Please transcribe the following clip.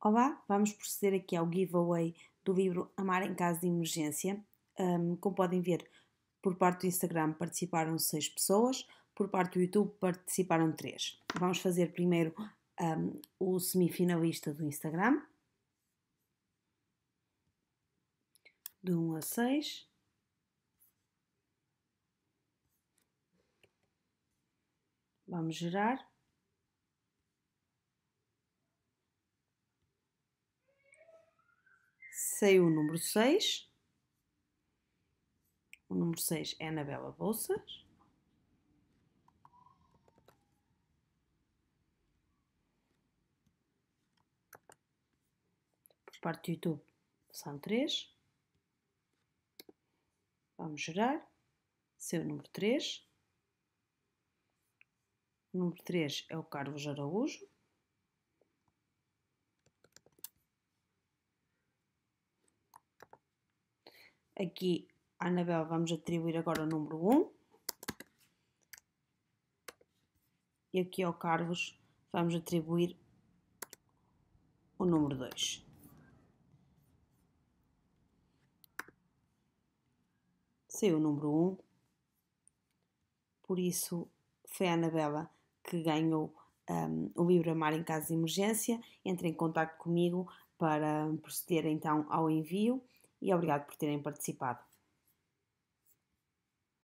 Olá, vamos proceder aqui ao giveaway do livro Amar em Caso de Emergência. Um, como podem ver, por parte do Instagram participaram 6 pessoas, por parte do YouTube participaram 3. Vamos fazer primeiro um, o semifinalista do Instagram. De 1 a 6. Vamos gerar. saiu o número 6. O número 6 é Bela Bolsas. Por parte do YouTube são 3. Vamos gerar. Seu número 3. O número 3 é o Carlos Araújo. Aqui, à Anabel, vamos atribuir agora o número 1. E aqui ao Carlos, vamos atribuir o número 2. Saiu o número 1, um, por isso foi a Anabela que ganhou um, o livro Amar em Caso de Emergência. Entre em contato comigo para proceder então ao envio e obrigado por terem participado.